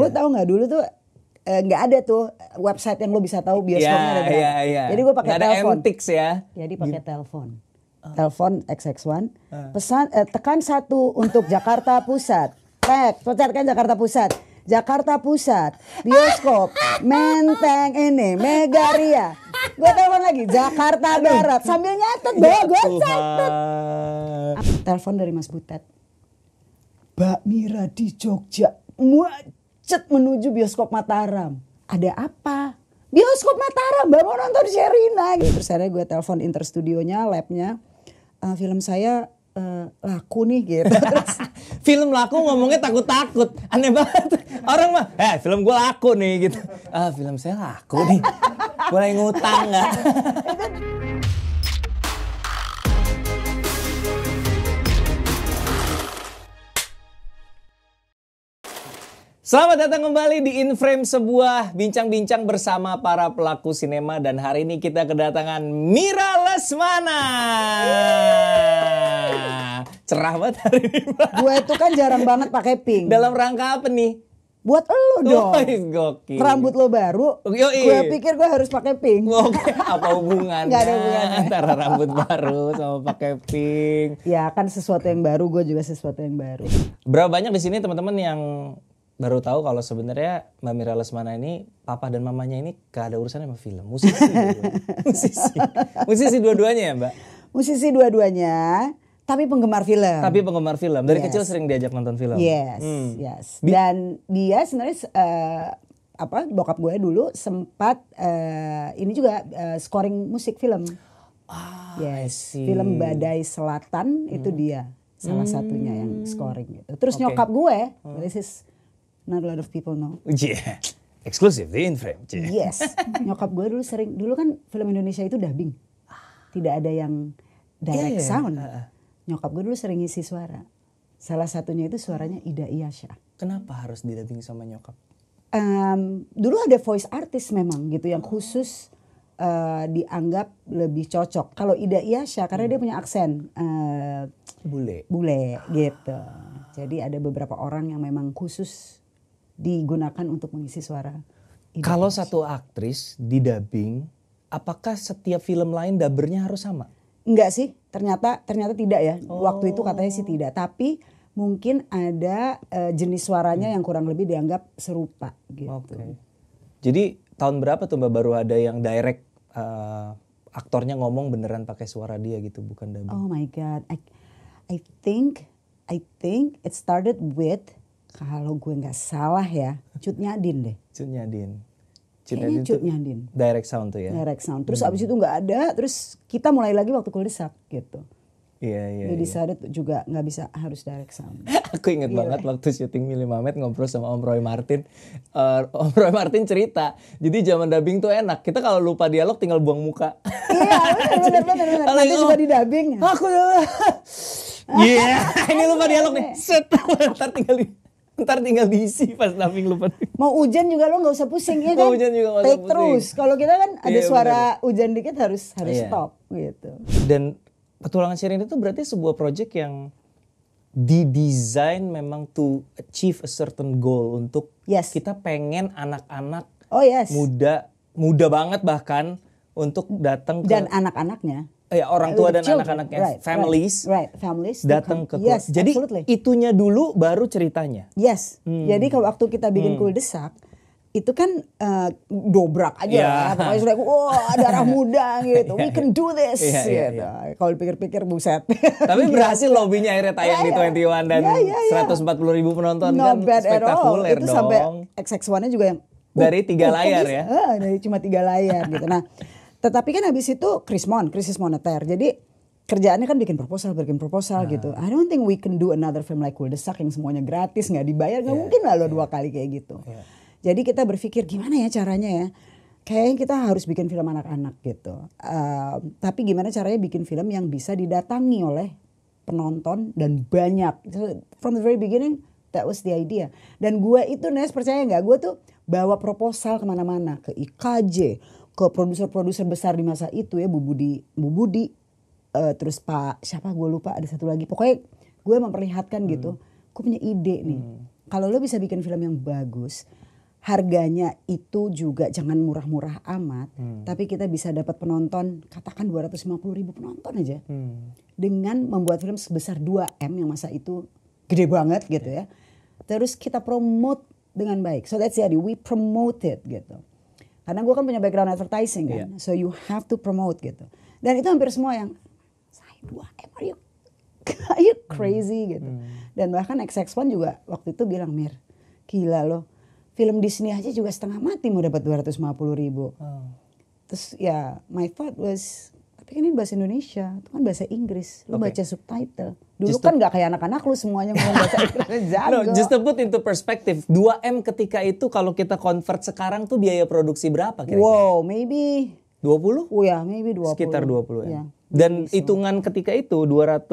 lo iya. tau gak dulu tuh eh, nggak ada tuh website yang lo bisa tahu bioskopnya yeah, ada berapa. Yeah, yeah. Jadi gue pakai telepon. ya. Jadi pakai gitu. telepon. telpon ah. Telepon XX1. Uh. Ah. Pesan eh, tekan satu untuk Jakarta Pusat. Tek, kan Jakarta Pusat. Jakarta Pusat, bioskop, Menteng ini, Megaria. Gue telepon lagi, Jakarta Barat. Sambil nyatet, gue gue nyatet Telepon dari Mas Butet. Mbak Mira di Jogja. Muat macet menuju bioskop Mataram. Ada apa? Bioskop Mataram, baru mau nonton Sherina. Gitu. Terus akhirnya gue telepon interstudionya, labnya. Uh, film saya uh, laku nih gitu. Terus, film laku ngomongnya takut-takut. Aneh banget. Orang mah, eh film gue laku nih gitu. Uh, film saya laku nih. Boleh ngutang gak? Selamat datang kembali di Inframe sebuah bincang-bincang bersama para pelaku sinema dan hari ini kita kedatangan Mira Lesmana. Yeay. Cerah banget hari ini. Gue itu kan jarang banget pakai pink. Dalam rangka apa nih? Buat lo dong. Oh, Rambut lo baru. Gue pikir gue harus pakai pink. Oh, oke, apa hubungannya? Gak ada hubungannya. Antara rambut baru sama pakai pink. Ya kan sesuatu yang baru, gue juga sesuatu yang baru. Berapa banyak di sini teman-teman yang baru tahu kalau sebenarnya Mbak Mira Lesmana ini papa dan mamanya ini gak ada urusan sama film musisi dua musisi musisi dua-duanya ya Mbak musisi dua-duanya tapi penggemar film tapi penggemar film dari yes. kecil sering diajak nonton film yes hmm. yes dan dia sebenarnya uh, apa bokap gue dulu sempat uh, ini juga uh, scoring musik film ah, yes film Badai Selatan hmm. itu dia salah hmm. satunya yang hmm. scoring gitu terus okay. nyokap gue hmm. this is not a lot of people know. Yeah. Eksklusif di Inframe. Yeah. Yes. Nyokap gue dulu sering, dulu kan film Indonesia itu dubbing. Tidak ada yang direct yeah, yeah. sound. Uh, Nyokap gue dulu sering ngisi suara. Salah satunya itu suaranya Ida Iyasha. Kenapa harus didubbing sama nyokap? Um, dulu ada voice artist memang gitu yang khusus uh, dianggap lebih cocok. Kalau Ida Iyasha karena hmm. dia punya aksen uh, bule. Bule gitu. Jadi ada beberapa orang yang memang khusus digunakan untuk mengisi suara. Ibu Kalau satu aktris di dubbing, apakah setiap film lain dubbernya harus sama? Enggak sih, ternyata ternyata tidak ya. Oh. Waktu itu katanya sih oh. tidak, tapi mungkin ada uh, jenis suaranya hmm. yang kurang lebih dianggap serupa gitu. Okay. Jadi tahun berapa tuh Mbak baru ada yang direct uh, aktornya ngomong beneran pakai suara dia gitu bukan dubbing? Oh my god. I I think I think it started with kalau gue nggak salah ya, Cut Nyadin deh. Cut Nyadin. Cut Kayaknya Nyadin Cut Nyadin. Direct sound tuh ya. Direct sound. Terus hmm. abis itu nggak ada, terus kita mulai lagi waktu kulisak gitu. Iya iya. Jadi iya. Sadet juga nggak bisa harus direct sound. Aku inget iya, banget waktu syuting Mili Mamet ngobrol sama Om Roy Martin. Uh, Om Roy Martin cerita, jadi zaman dubbing tuh enak. Kita kalau lupa dialog tinggal buang muka. iya benar benar benar. Nanti juga di dubbing. Ya. Aku Iya, yeah, ini lupa dialog nih. Set, ntar tinggal di Ntar tinggal diisi pas dumping lupa. Mau hujan juga lo nggak usah pusing ya kan. Mau hujan juga gak usah pusing. terus. Kalau kita kan ada yeah, suara bener. hujan dikit harus harus yeah. stop gitu. Dan petualangan sharing itu berarti sebuah project yang didesain memang to achieve a certain goal untuk yes. kita pengen anak-anak oh, yes. muda muda banget bahkan untuk datang dan anak-anaknya ya orang tua dan anak-anaknya right, families right, right. families datang ke yes, jadi absolutely. itunya dulu baru ceritanya yes hmm. jadi kalau waktu kita bikin hmm. kuldesak itu kan uh, dobrak aja yeah. lah pokoknya sudah wah wow, darah muda gitu yeah. we iya, can do iya. this yeah, yeah, gitu yeah. yeah. kalau pikir pikir buset tapi iya. berhasil lobbynya akhirnya tayang yeah, di 21 yeah. dan yeah, yeah, yeah. 140 ribu penonton Not kan bad spektakuler at all. dong itu sampai XX1 nya juga yang dari oh, tiga uh, layar uh, ya uh, dari cuma tiga layar gitu nah tetapi kan habis itu krismon, krisis moneter. Jadi kerjaannya kan bikin proposal, bikin proposal nah. gitu. Ah. I don't think we can do another film like Kuldesak yang semuanya gratis, nggak dibayar, Gak yeah, mungkin lah lo yeah. dua kali kayak gitu. Yeah. Jadi kita berpikir gimana ya caranya ya. Kayaknya kita harus bikin film anak-anak gitu. Uh, tapi gimana caranya bikin film yang bisa didatangi oleh penonton dan banyak. So, from the very beginning, that was the idea. Dan gue itu, Nes percaya nggak? Gue tuh bawa proposal kemana-mana. Ke IKJ, ke produser-produser besar di masa itu ya Bu Budi Bu Budi uh, terus Pak siapa gue lupa ada satu lagi pokoknya gue memperlihatkan gitu, hmm. gitu gue punya ide nih hmm. kalau lo bisa bikin film yang bagus harganya itu juga jangan murah-murah amat hmm. tapi kita bisa dapat penonton katakan 250 ribu penonton aja hmm. dengan membuat film sebesar 2M yang masa itu gede banget gitu ya terus kita promote dengan baik so that's the idea we promoted it gitu karena gue kan punya background advertising kan. Yeah. So you have to promote gitu. Dan itu hampir semua yang saya dua m are you are you crazy hmm. gitu. Hmm. Dan bahkan XX1 juga waktu itu bilang Mir, gila loh. Film Disney aja juga setengah mati mau dapat 250 ribu. Oh. Terus ya yeah, my thought was tapi kan ini bahasa Indonesia itu kan bahasa Inggris lu okay. baca subtitle dulu just kan nggak kayak anak-anak lu semuanya ngomong bahasa Inggris no just to put into perspective 2 m ketika itu kalau kita convert sekarang tuh biaya produksi berapa kira-kira wow maybe 20? Oh ya, maybe 20. Sekitar 20 ya. Yeah. Dan so. hitungan ketika itu 202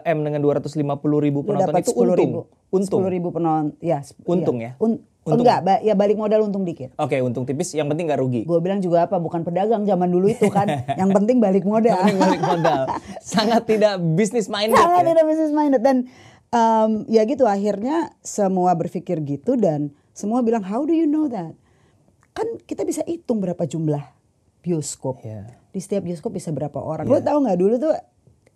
M dengan 250 ribu penonton itu untung. Ribu. Untung. 10 ribu penonton, ya. Untung ya. ya. Un Untung... Enggak, ba ya balik modal untung dikit. Oke, okay, untung tipis, yang penting gak rugi. Gue bilang juga apa, bukan pedagang zaman dulu itu kan. yang penting balik modal. Yang penting balik modal. Sangat tidak bisnis minded. Sangat ya? tidak bisnis minded. Dan um, ya gitu, akhirnya semua berpikir gitu dan semua bilang, how do you know that? Kan kita bisa hitung berapa jumlah bioskop. Yeah. Di setiap bioskop bisa berapa orang. Yeah. Lo tau gak dulu tuh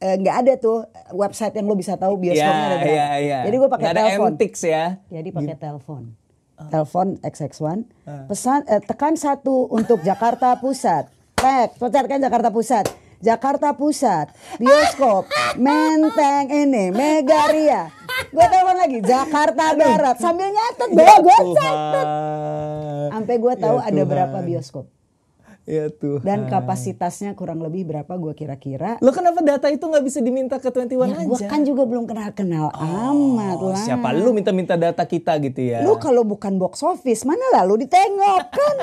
eh, nggak uh, ada tuh website yang lo bisa tahu bioskopnya yeah, ada berapa. Yeah, yeah. Jadi gue pakai telepon. Ada ya. Jadi pakai gitu. telepon Ah. telepon XX1 uh. Ah. pesan eh, tekan satu untuk Jakarta Pusat tek kan Jakarta Pusat Jakarta Pusat bioskop Menteng ini Megaria gue telepon lagi Jakarta Barat sambil nyatet gue ya gue catet sampai gue ya tahu ya ada berapa bioskop Ya tuh. Dan kapasitasnya kurang lebih berapa gue kira-kira. Lo kenapa data itu nggak bisa diminta ke 21 ya, aja? Gue kan juga belum kenal-kenal oh, amat lah. Siapa lu minta-minta data kita gitu ya? Lu kalau bukan box office, mana lah lu ditengok kan?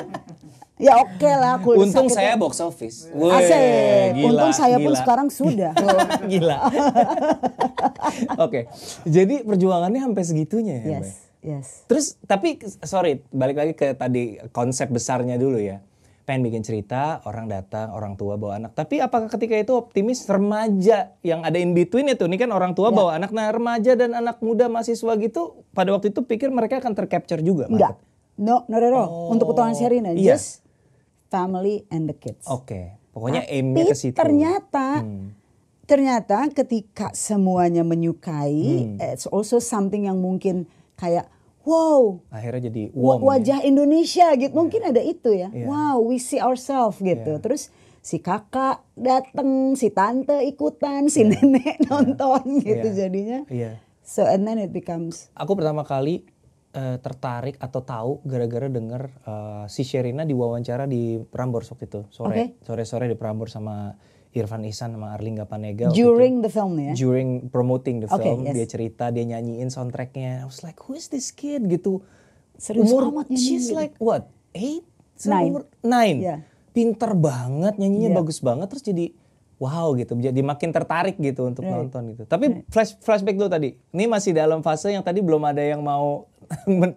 ya oke okay lah untung saya saya box office Wee, asik gila, untung saya gila. pun sekarang sudah gila oke okay. jadi perjuangannya sampai segitunya ya yes yes terus tapi sorry balik lagi ke tadi konsep besarnya dulu ya pengen bikin cerita, orang datang, orang tua bawa anak. Tapi apakah ketika itu optimis remaja yang ada in between itu? Ini kan orang tua ya. bawa anak. Nah remaja dan anak muda mahasiswa gitu pada waktu itu pikir mereka akan tercapture juga? Enggak. No, no, no, Oh. Untuk petualangan Serena, yeah. just family and the kids. Oke, okay. pokoknya aimnya ke situ. ternyata, hmm. ternyata ketika semuanya menyukai, hmm. it's also something yang mungkin kayak wow akhirnya jadi warm, ya. wajah ya. Indonesia gitu yeah. mungkin ada itu ya yeah. wow we see ourselves gitu yeah. terus si kakak dateng si tante ikutan si yeah. nenek iya. nonton yeah. gitu yeah. jadinya yeah. so and then it becomes aku pertama kali uh, tertarik atau tahu gara-gara dengar uh, eh, si Sherina diwawancara di Prambors waktu itu sore okay. sore sore di Prambors sama Irfan Ihsan sama Arlingga Panega. During the film ya? During promoting the okay, film, yes. dia cerita, dia nyanyiin soundtracknya. I was like, who is this kid gitu? Serius umur, amat nyanyi. She's gitu. like what? Eight? Nine. Umur, nine. Yeah. Pinter banget, nyanyinya yeah. bagus banget. Terus jadi wow gitu jadi makin tertarik gitu untuk right. nonton gitu tapi right. flash flashback dulu tadi ini masih dalam fase yang tadi belum ada yang mau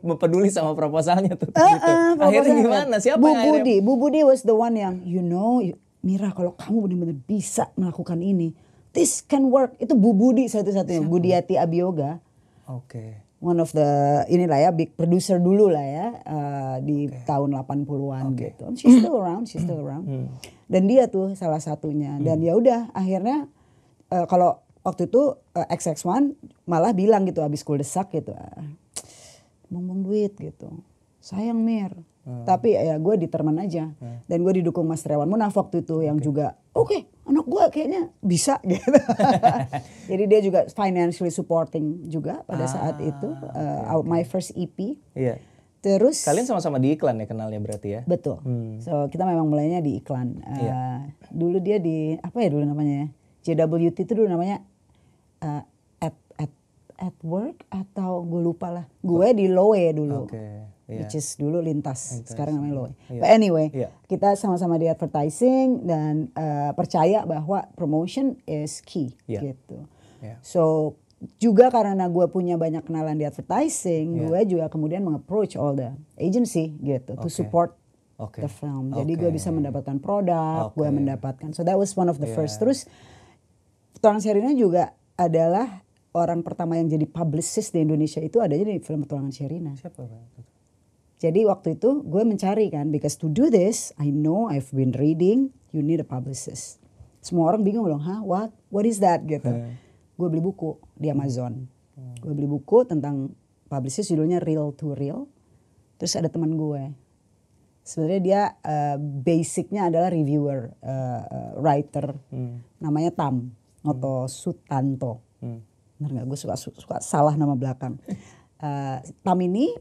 peduli sama proposalnya tuh uh, gitu. uh, akhirnya gimana siapa Bu yang Budi akhirnya... Bu Budi was the one yang you know you, Mira kalau kamu benar-benar bisa melakukan ini, this can work. Itu Bu Budi satu-satunya, Budiati Abioga. Oke. Okay. One of the inilah ya big producer dulu lah ya uh, di okay. tahun 80-an okay. gitu. And she's still around, she's still around. Hmm. Dan dia tuh salah satunya. Hmm. Dan ya udah akhirnya uh, kalau waktu itu uh, eh, XX1 malah bilang gitu habis kuldesak desak gitu. Uh, ah, buang duit gitu. Sayang Mir, Hmm. Tapi ya, ya gue di aja. Hmm. Dan gue didukung Mas Rewan Munaf waktu itu yang okay. juga oke okay, anak gue kayaknya bisa gitu. Jadi dia juga financially supporting juga pada ah, saat itu. Uh, My first EP. Yeah. Terus. Kalian sama-sama di iklan ya kenalnya berarti ya? Betul. Hmm. So kita memang mulainya di iklan. Uh, eh, yeah. Dulu dia di apa ya dulu namanya ya? JWT itu dulu namanya eh, at work atau gue lupa lah. Gue di Lowe dulu. Okay. Iya. Yeah. Which is dulu lintas, lintas. sekarang namanya Lowe. Yeah. But anyway, yeah. kita sama-sama di advertising dan uh, percaya bahwa promotion is key yeah. gitu. Yeah. So juga karena gue punya banyak kenalan di advertising, yeah. gue juga kemudian mengapproach all the agency gitu okay. to support okay. the film. Jadi gue bisa mendapatkan produk, okay. gue mendapatkan. So that was one of the yeah. first. Terus Torang Serina juga adalah orang pertama yang jadi publicist di Indonesia itu adanya di film Petualangan Sherina. Siapa Jadi waktu itu gue mencari kan, because to do this, I know I've been reading, you need a publicist. Semua orang bingung dong, ha? what, what is that gitu. Hmm. Gue beli buku di Amazon. Hmm. Gue beli buku tentang publicist judulnya Real to Real. Terus ada teman gue. Sebenarnya dia uh, basicnya adalah reviewer, uh, uh, writer. Hmm. Namanya Tam, Noto hmm. Sutanto. Hmm bener gak? gue suka, suka salah nama belakang uh, ini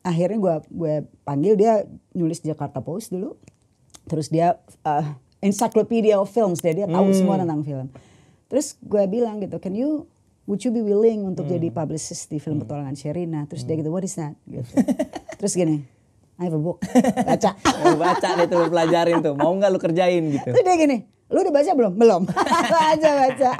akhirnya gue gue panggil dia nulis Jakarta Post dulu terus dia uh, encyclopedia of films dia dia tahu hmm. semua tentang film terus gue bilang gitu can you would you be willing untuk hmm. jadi publicist di film hmm. petualangan Sherina terus hmm. dia gitu what is that gitu. terus gini I have a book baca lu oh, baca deh tuh lu pelajarin tuh mau nggak lu kerjain gitu terus dia gini lu udah baca belum belum Baca baca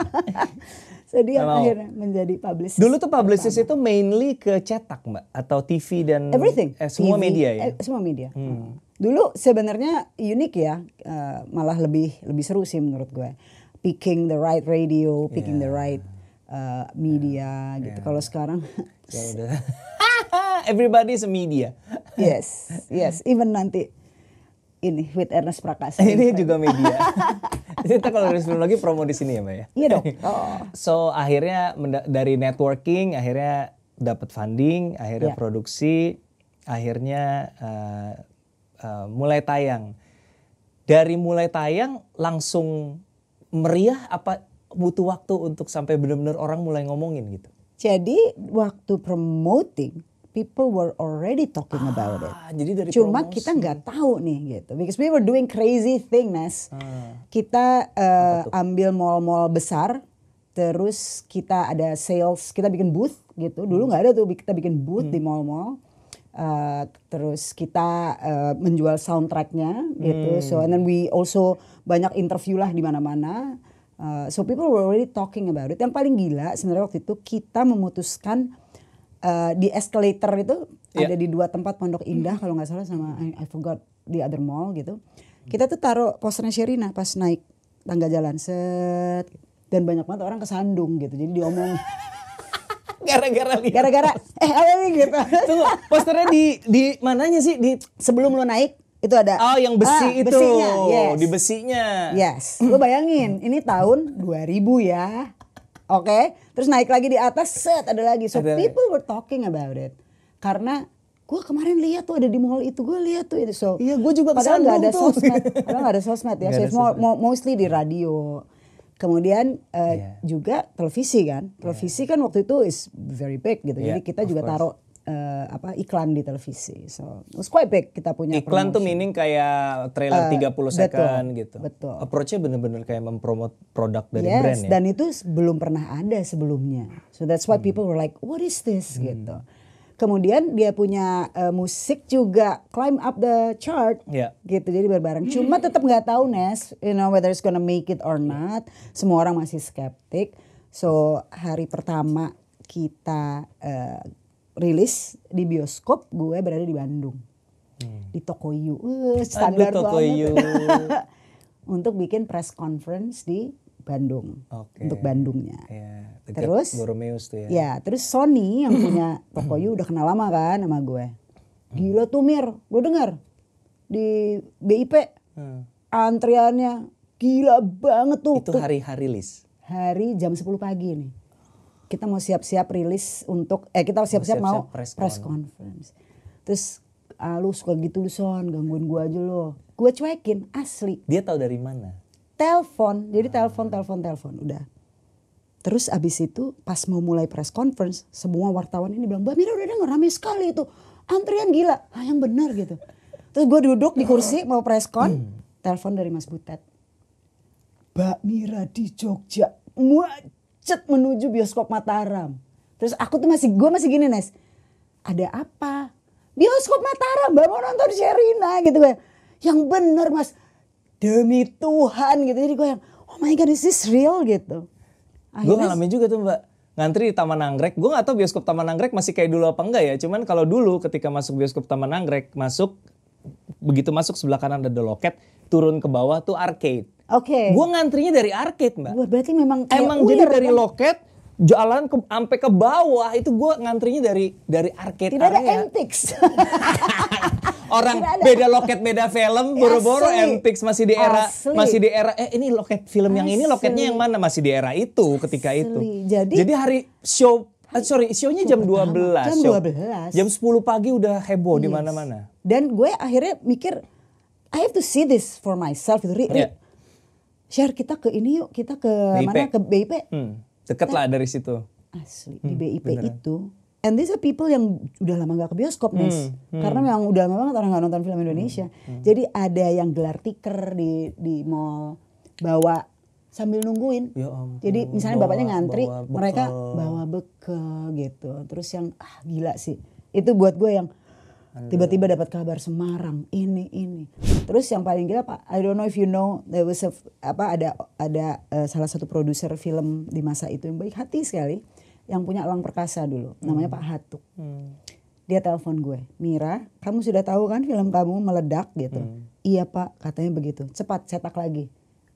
jadi yang akhirnya menjadi publicist. Dulu tuh publicist itu mainly ke cetak mbak atau TV dan everything. Eh, semua TV, media ya. Eh, semua media. Hmm. hmm. Dulu sebenarnya unik ya, uh, malah lebih lebih seru sih menurut gue. Picking the right radio, picking yeah. the right uh, media yeah. gitu. Yeah. Kalau sekarang ya udah. is a media. yes, yes. Even nanti ini with Ernest Prakasa. ini juga media. Kita kalau dari lagi promo di sini ya, Mbak ya. Iya dong. Oh. So akhirnya dari networking akhirnya dapat funding, akhirnya yeah. produksi, akhirnya uh, uh, mulai tayang. Dari mulai tayang langsung meriah apa butuh waktu untuk sampai benar-benar orang mulai ngomongin gitu. Jadi waktu promoting people were already talking ah, about it. Ah, jadi dari Cuma promosi. kita nggak tahu nih gitu, because we were doing crazy thing, Nes. Hmm. Ah. Kita uh, ambil mall-mall besar, terus kita ada sales, kita bikin booth gitu. Dulu hmm. nggak hmm. ada tuh, kita bikin booth hmm. di mall-mall. Uh, terus kita uh, menjual soundtracknya gitu. Hmm. So and then we also banyak interview lah di mana-mana. Uh, so people were already talking about it. Yang paling gila sebenarnya waktu itu kita memutuskan uh, di escalator itu yeah. ada di dua tempat Pondok Indah hmm. kalau nggak salah sama I, I forgot di other mall gitu. Kita tuh taruh posternya Sherina pas naik tangga jalan set dan banyak banget orang kesandung gitu. Jadi diomong gara-gara lihat. Gara-gara eh apa nih gitu. Tunggu, posternya di di mananya sih? Di sebelum lo naik itu ada oh yang besi ah, itu besinya, yes. di besinya yes lo bayangin ini tahun 2000 ya Oke, okay? terus naik lagi di atas, set ada lagi. So ada people lagi. were talking about it. Karena gue kemarin lihat tuh ada di mall itu gue lihat tuh itu so iya gue juga padahal nggak ada sosmed padahal nggak ada sosmed ya gak so ada mostly di radio kemudian uh, eh, yeah. juga televisi kan televisi yeah. kan waktu itu is very big gitu yeah, jadi kita juga course. taruh uh, apa iklan di televisi. So it was quite big kita punya Iklan promotion. tuh meaning kayak trailer eh, uh, 30 second betul, gitu. Betul. Approach-nya benar bener kayak mempromot produk dari yes, brand ya. dan itu belum pernah ada sebelumnya. So that's why hmm. people were like what is this hmm. gitu. Kemudian dia punya uh, musik juga climb up the chart yeah. gitu. Jadi berbareng. Cuma tetap nggak tahu Nes, you know whether it's gonna make it or ya. not. Semua orang masih skeptik. So hari pertama kita uh, rilis di bioskop gue berada di Bandung hmm. di Tokoyu eh, uh, standar Aduh, Tokoyu. banget untuk bikin press conference di Bandung okay. untuk Bandungnya yeah. terus Borromeus tuh ya ya terus Sony yang punya Tokoyu udah kenal lama kan sama gue hmm. gila tuh Mir lo denger di BIP hmm. antriannya gila banget tuh itu hari-hari rilis hari jam 10 pagi nih kita mau siap-siap rilis untuk eh kita siap-siap mau, siap -siap mau press, press conference. Terus ah, lu suka gitu lu son gangguin gua aja lo. Gua cuekin asli. Dia tahu dari mana? Telepon. Jadi ah. telepon telepon telepon udah. Terus abis itu pas mau mulai press conference semua wartawan ini bilang Mbak Mira udah denger rame sekali itu antrian gila. Ah yang benar gitu. Terus gue duduk di kursi mau press con hmm. telepon dari Mas Butet. Mbak Mira di Jogja. Muat macet menuju bioskop Mataram. Terus aku tuh masih gue masih gini Nes. Ada apa? Bioskop Mataram, Mbak mau nonton Sherina gitu gue. Yang bener Mas. Demi Tuhan gitu. Jadi gue yang oh my god this is real gitu. Gue ngalamin juga tuh Mbak ngantri di Taman Anggrek. Gue gak tau bioskop Taman Anggrek masih kayak dulu apa enggak ya. Cuman kalau dulu ketika masuk bioskop Taman Anggrek, masuk begitu masuk sebelah kanan ada loket, turun ke bawah tuh arcade. Oke. Okay. Gue ngantrinya dari arcade mbak. Berarti memang emang jadi dari kan? loket jalan ke sampai ke bawah itu gue ngantrinya dari dari arcade Tidak area. ada antix. Orang ada. beda loket beda film boro-boro antics masih di era Asli. masih di era eh ini loket film Asli. yang ini loketnya yang mana masih di era itu ketika Asli. itu. Jadi Jadi hari show Ah, sorry, show-nya jam dua 12. Jam show. 12. Jam 10 pagi udah heboh yes. di mana-mana. Dan gue akhirnya mikir I have to see this for myself. Itu yeah share kita ke ini yuk kita ke BIP. mana ke BIP hmm, deket lah dari situ asli hmm, di BIP beneran. itu and these are people yang udah lama gak ke bioskop hmm, nes hmm. karena memang udah lama banget orang nggak nonton film Indonesia hmm, hmm. jadi ada yang gelar tiker di di mall bawa sambil nungguin ya ampun, jadi misalnya bawa, bapaknya ngantri bawa mereka bawa bekal gitu terus yang ah gila sih itu buat gue yang tiba-tiba dapat kabar Semarang ini ini terus yang paling gila pak I don't know if you know there was a, apa ada ada uh, salah satu produser film di masa itu yang baik hati sekali yang punya Elang Perkasa dulu hmm. namanya Pak Hatuk hmm. dia telepon gue Mira kamu sudah tahu kan film kamu meledak gitu hmm. iya pak katanya begitu cepat cetak lagi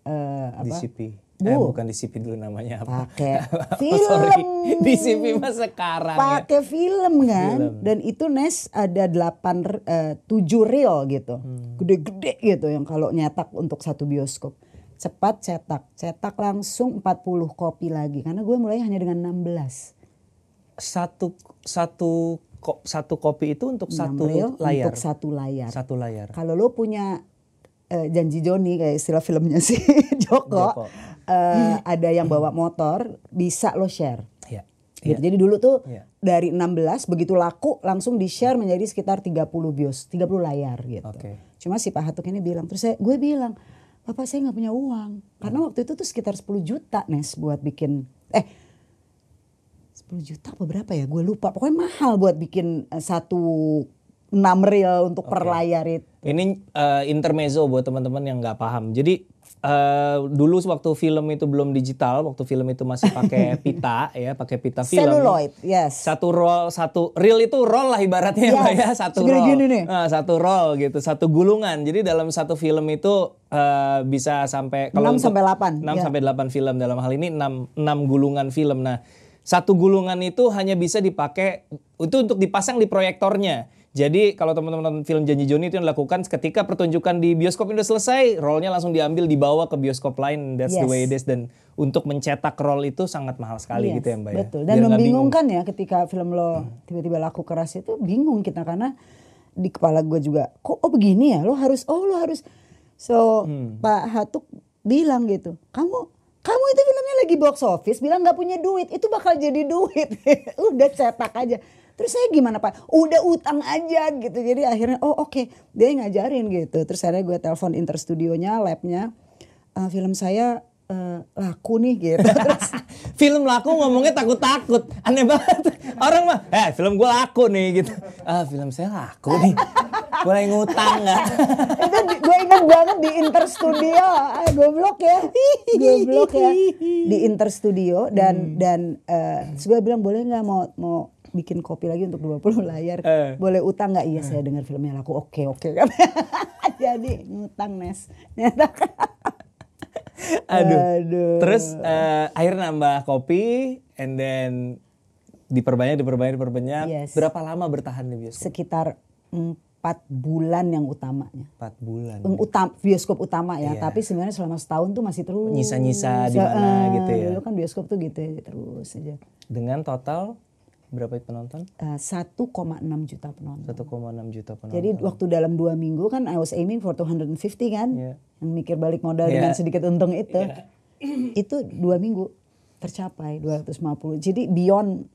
uh, apa DCP Eh, Bu. Eh, bukan CV dulu namanya apa? Pakai oh, film. Di CV mah sekarang. Ya. Pakai ya. film kan. Film. Dan itu Nes ada 8 7 eh, reel gitu. gede hmm. Gede-gede gitu yang kalau nyetak untuk satu bioskop. Cepat cetak, cetak langsung 40 kopi lagi karena gue mulai hanya dengan 16. Satu satu satu kopi itu untuk satu reel, layar. Untuk satu layar. Satu layar. Kalau lo punya eh, janji Joni kayak istilah filmnya si Joko. Joko uh, ada yang bawa motor bisa lo share. Yeah. Gitu. Yeah. Jadi dulu tuh yeah. dari 16 begitu laku langsung di-share menjadi sekitar 30 bios, 30 layar gitu. Okay. Cuma si Pak Hatuk ini bilang, terus saya, gue bilang, papa saya nggak punya uang. Karena waktu itu tuh sekitar 10 juta Nes buat bikin, eh 10 juta apa berapa ya gue lupa. Pokoknya mahal buat bikin eh, satu 6 reel untuk okay. per layar itu. Ini uh, intermezzo buat teman-teman yang nggak paham. Jadi Uh, dulu waktu film itu belum digital, waktu film itu masih pakai pita ya, pakai pita film. Celluloid, yes. Satu roll, satu reel itu roll lah ibaratnya yes. ya, satu roll. Gini nih. Uh, satu roll gitu, satu gulungan. Jadi dalam satu film itu uh, bisa sampai kalau 6 sampai 8. 6 yeah. sampai 8 film dalam hal ini 6 6 gulungan film. Nah, satu gulungan itu hanya bisa dipakai itu untuk dipasang di proyektornya. Jadi kalau teman-teman nonton film Janji Joni itu yang dilakukan ketika pertunjukan di bioskop itu selesai, rollnya langsung diambil dibawa ke bioskop lain. That's yes. the way it is dan untuk mencetak roll itu sangat mahal sekali yes, gitu ya Mbak. Ya. Betul. Dan membingungkan ya ketika film lo tiba-tiba laku keras itu bingung kita karena di kepala gue juga kok oh begini ya lo harus oh lo harus so hmm. Pak Hatuk bilang gitu kamu kamu itu filmnya lagi box office bilang nggak punya duit itu bakal jadi duit udah cetak aja Terus saya gimana Pak? Udah utang aja gitu. Jadi akhirnya oh oke okay. dia ngajarin gitu. Terus akhirnya gue telepon interstudionya, labnya. Uh, film saya uh, laku nih gitu. Terus, film laku ngomongnya takut-takut. Aneh banget. Orang mah, eh film gue laku nih gitu. Ah film saya laku nih. Boleh ngutang nggak? Itu gue inget banget di Interstudio. Ah, goblok ya. Goblok ya. Di Interstudio dan hmm. dan uh, gue bilang boleh nggak mau mau bikin kopi lagi untuk 20 layar. Eh. Boleh utang nggak? Iya, eh. saya dengar filmnya laku. Oke, oke. Jadi ngutang, Nes. Aduh. Aduh. Terus uh, akhirnya nambah kopi and then diperbanyak, diperbanyak, diperbanyak. Yes. Berapa lama bertahan di bioskop? Sekitar empat bulan yang utamanya. Empat bulan. Utam, bioskop utama ya, yeah. tapi sebenarnya selama setahun tuh masih terus. Nyisa-nyisa di mana uh, gitu ya. Dulu kan bioskop tuh gitu ya, terus aja. Dengan total berapa penonton? Uh, eh, 1,6 juta penonton. 1,6 juta penonton. Jadi waktu dalam dua minggu kan I was aiming for 250 kan, yeah. yang mikir balik modal yeah. dengan iya. sedikit untung itu, yeah. Iya. itu dua minggu tercapai 250. Jadi beyond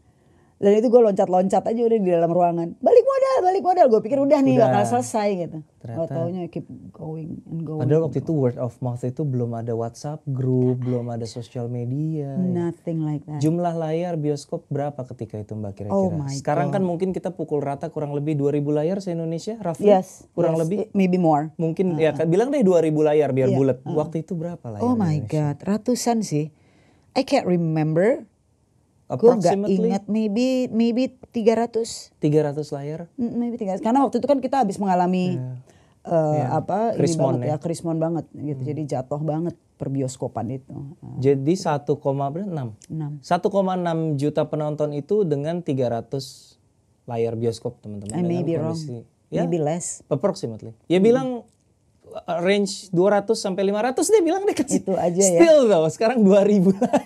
dan itu gue loncat-loncat aja udah di dalam ruangan. Balik modal Iya, balik modal. Gue pikir udah nih udah. bakal selesai gitu. Ternyata. Gak taunya keep going and going. Padahal waktu itu word of mouth itu belum ada WhatsApp group, belum ada sosial media. Ya. Nothing ya. like that. Jumlah layar bioskop berapa ketika itu Mbak kira-kira? Oh Sekarang kan God. kan mungkin kita pukul rata kurang lebih 2000 layar se-Indonesia, roughly? Yes. Kurang yes. lebih? maybe more. Mungkin uh, ya bilang deh 2000 layar biar yeah, bulat. Uh, uh-uh. waktu itu berapa layar? Oh my Indonesia? God, ratusan sih. I can't remember Gue gak inget, maybe maybe 300. 300 layar? Mm, maybe 300. Karena waktu itu kan kita habis mengalami yeah. Uh, yeah. apa krismon ini banget ya, ya krismon banget gitu. Hmm. Jadi jatuh banget per bioskopan itu. Ah. Jadi 1,6. 1,6 juta penonton itu dengan 300 layar bioskop, teman-teman. I may be wrong. Ya, maybe less. Approximately. Ya hmm. bilang range 200 sampai 500 dia bilang deh kasih itu aja ya. Still tau, sekarang 2000 layar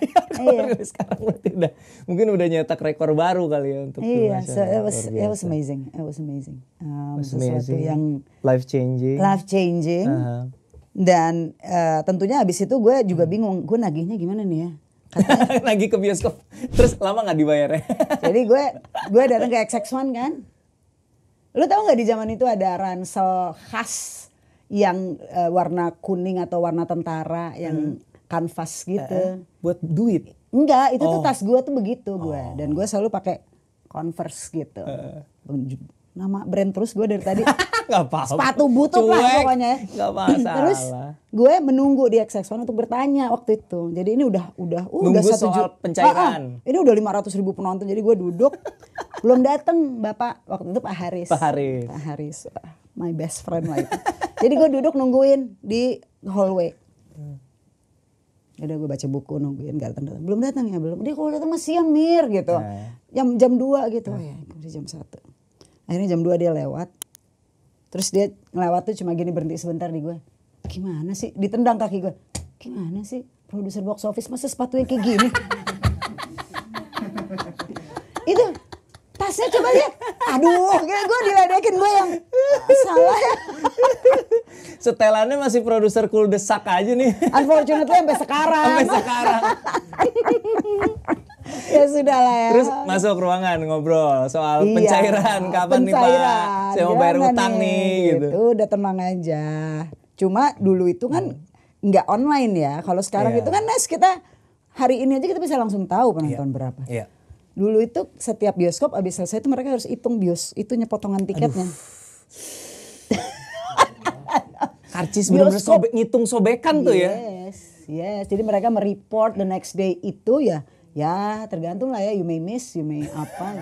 iya. sekarang berarti udah mungkin udah nyetak rekor baru kali ya untuk Iya, so it was it was amazing. It was amazing. Um, was sesuatu amazing. yang life changing. Life changing. Uh -huh. Dan uh, tentunya habis itu gue juga bingung, gue nagihnya gimana nih ya? Nagih ke bioskop, terus lama nggak dibayar ya? Jadi gue gue datang ke XX1 kan, lu tau gak di zaman itu ada ransel khas yang uh, warna kuning atau warna tentara yang hmm. kanvas gitu. Uh, buat duit? Enggak, itu oh. tuh tas gue tuh begitu gue. Oh. Dan gue selalu pakai Converse gitu. Uh nama brand terus gue dari tadi. gak apa, apa Sepatu butuh lah pokoknya. Ya. Gak masalah. terus gue menunggu di XX1 untuk bertanya waktu itu. Jadi ini udah udah uh, udah satu soal pencairan. Ah, ah, ini udah lima ratus ribu penonton jadi gue duduk. belum dateng bapak waktu itu Pak Haris. Pak Haris. Pak Haris. My best friend lah itu. jadi gue duduk nungguin di hallway. Hmm. gue baca buku nungguin gak datang datang. Belum datang ya belum. Dia kalau datang masih siang mir gitu. Nah. Jam jam dua gitu. Nah. Oh, ya, jam satu akhirnya jam 2 dia lewat terus dia ngelewat tuh cuma gini berhenti sebentar di gue gimana sih ditendang kaki gue gimana sih produser box office masa sepatunya kayak gini itu tasnya coba lihat aduh gue diledekin gue yang salah ya setelannya masih produser cool desak aja nih unfortunately sampai sekarang sampai sekarang ya sudah lah ya. Terus masuk ruangan ngobrol soal iya, pencairan kapan pencairan. nih Pak? Saya mau bayar utang nih, nih gitu. gitu. Udah tenang aja. Cuma dulu itu kan hmm. nggak online ya. Kalau sekarang yeah. itu kan Nes kita hari ini aja kita bisa langsung tahu penonton yeah. Iya. berapa. Yeah. Dulu itu setiap bioskop abis selesai itu mereka harus hitung bios itunya potongan tiketnya. Karcis bener-bener sobe, ngitung sobekan yes, tuh ya. Yes, yes. Jadi mereka mereport the next day itu ya ya tergantung lah ya you may miss you may apa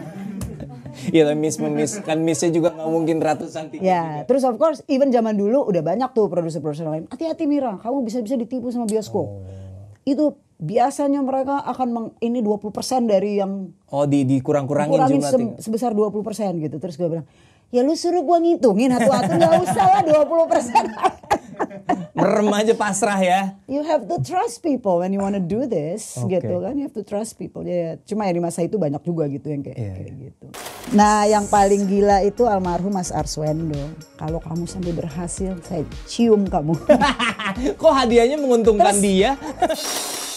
Iya yeah, miss miss kan missnya juga nggak mungkin ratusan tiga. Ya terus of course even zaman dulu udah banyak tuh produser-produser lain hati-hati Mira kamu bisa-bisa ditipu sama bioskop. Oh. Itu biasanya mereka akan meng, ini 20% dari yang Oh di di kurang kurangin jumlah se sebesar 20% gitu terus gue bilang ya lu suruh gue ngitungin satu-satu nggak usah ya, lah 20% merem aja pasrah ya. You have to trust people when you want to do this okay. gitu kan. You have to trust people. Ya, ya, cuma ya di masa itu banyak juga gitu yang kayak, yeah. kayak iya. gitu. Nah, yang paling gila itu almarhum Mas Arswendo. Kalau kamu sampai berhasil, saya cium kamu. Kok hadiahnya menguntungkan Terus, dia?